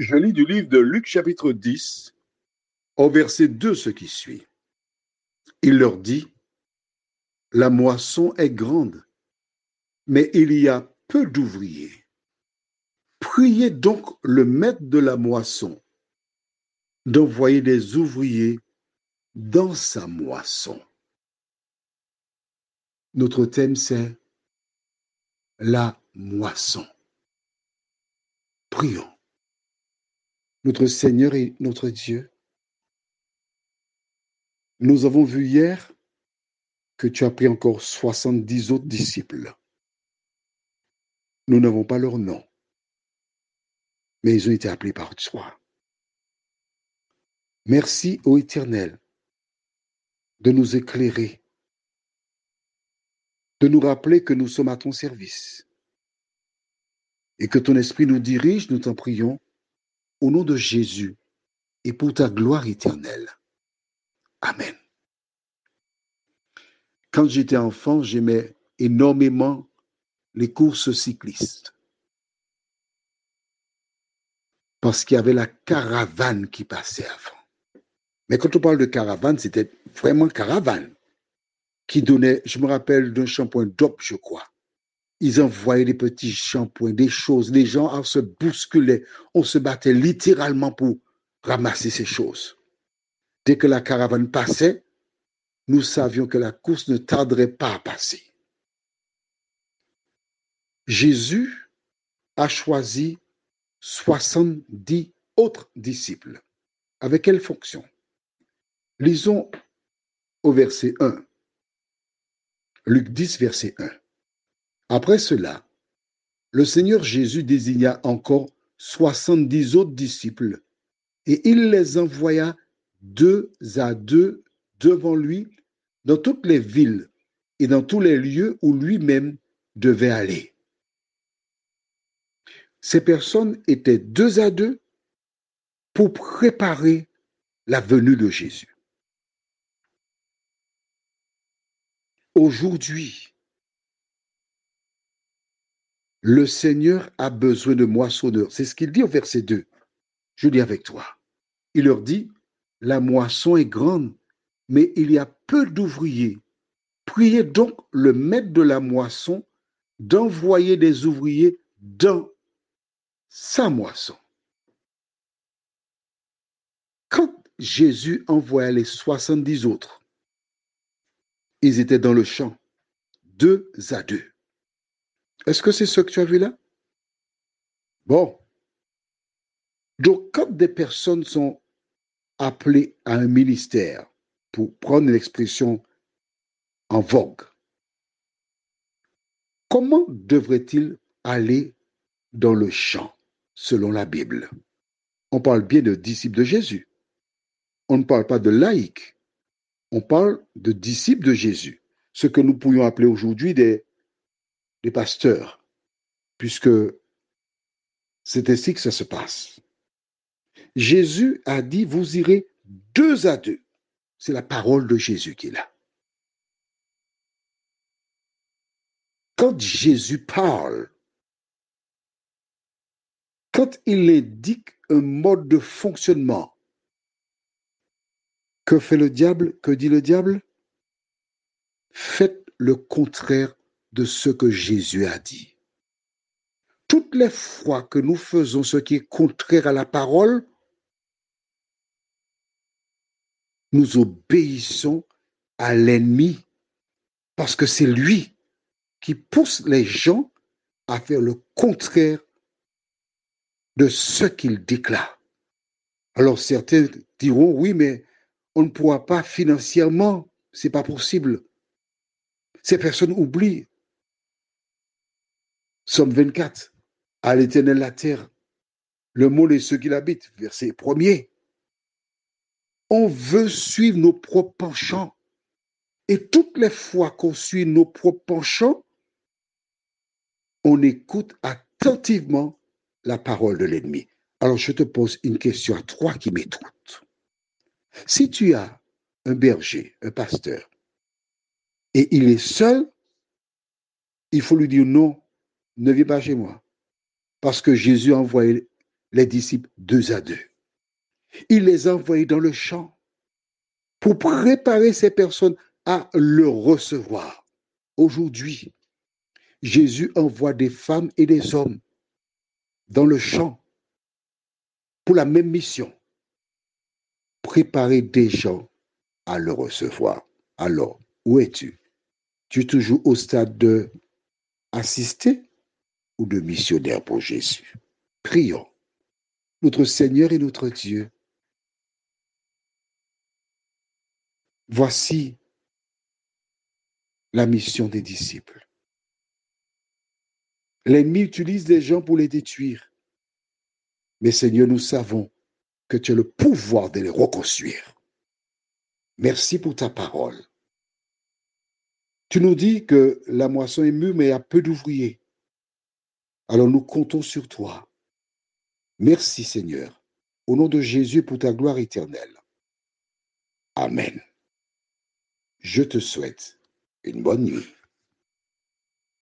Je lis du livre de Luc chapitre 10, au verset 2 ce qui suit. Il leur dit, La moisson est grande, mais il y a peu d'ouvriers. Priez donc le maître de la moisson d'envoyer des ouvriers dans sa moisson. Notre thème, c'est la moisson. Prions notre Seigneur et notre Dieu. Nous avons vu hier que tu as pris encore 70 autres disciples. Nous n'avons pas leur nom, mais ils ont été appelés par toi. Merci, ô Éternel, de nous éclairer, de nous rappeler que nous sommes à ton service et que ton esprit nous dirige, nous t'en prions, au nom de Jésus et pour ta gloire éternelle. Amen. Quand j'étais enfant, j'aimais énormément les courses cyclistes parce qu'il y avait la caravane qui passait avant. Mais quand on parle de caravane, c'était vraiment caravane qui donnait, je me rappelle d'un shampoing DOP, je crois, ils envoyaient des petits shampoings, des choses. Les gens se bousculaient. On se battait littéralement pour ramasser ces choses. Dès que la caravane passait, nous savions que la course ne tarderait pas à passer. Jésus a choisi 70 autres disciples. Avec quelle fonction Lisons au verset 1. Luc 10, verset 1. Après cela, le Seigneur Jésus désigna encore soixante-dix autres disciples et il les envoya deux à deux devant lui dans toutes les villes et dans tous les lieux où lui-même devait aller. Ces personnes étaient deux à deux pour préparer la venue de Jésus. Aujourd'hui, le Seigneur a besoin de moissonneurs. C'est ce qu'il dit au verset 2. Je dis avec toi. Il leur dit, la moisson est grande, mais il y a peu d'ouvriers. Priez donc le maître de la moisson d'envoyer des ouvriers dans sa moisson. Quand Jésus envoya les 70 autres, ils étaient dans le champ, deux à deux. Est-ce que c'est ce que tu as vu là Bon. Donc, quand des personnes sont appelées à un ministère, pour prendre l'expression en vogue, comment devraient-ils aller dans le champ selon la Bible On parle bien de disciples de Jésus. On ne parle pas de laïcs. On parle de disciples de Jésus. Ce que nous pourrions appeler aujourd'hui des les pasteurs, puisque c'est ainsi que ça se passe. Jésus a dit, vous irez deux à deux. C'est la parole de Jésus qui est là. Quand Jésus parle, quand il indique un mode de fonctionnement, que fait le diable Que dit le diable Faites le contraire de ce que Jésus a dit. Toutes les fois que nous faisons ce qui est contraire à la parole, nous obéissons à l'ennemi parce que c'est lui qui pousse les gens à faire le contraire de ce qu'il déclare. Alors certains diront oui, mais on ne pourra pas financièrement, c'est pas possible. Ces personnes oublient Somme 24. À l'éternel la terre, le monde et ceux qui l'habitent. Verset 1er. On veut suivre nos propres penchants. Et toutes les fois qu'on suit nos propres penchants, on écoute attentivement la parole de l'ennemi. Alors je te pose une question à trois qui m'écoute Si tu as un berger, un pasteur, et il est seul, il faut lui dire non, ne viens pas chez moi. Parce que Jésus a envoyé les disciples deux à deux. Il les a envoyés dans le champ pour préparer ces personnes à le recevoir. Aujourd'hui, Jésus envoie des femmes et des hommes dans le champ pour la même mission. Préparer des gens à le recevoir. Alors, où es-tu Tu es toujours au stade de assister ou de missionnaires pour Jésus. Prions. Notre Seigneur et notre Dieu, voici la mission des disciples. L'ennemi utilise des gens pour les détruire. Mais Seigneur, nous savons que tu as le pouvoir de les reconstruire. Merci pour ta parole. Tu nous dis que la moisson est mûre, mais il y a peu d'ouvriers. Alors nous comptons sur toi. Merci Seigneur, au nom de Jésus pour ta gloire éternelle. Amen. Je te souhaite une bonne nuit.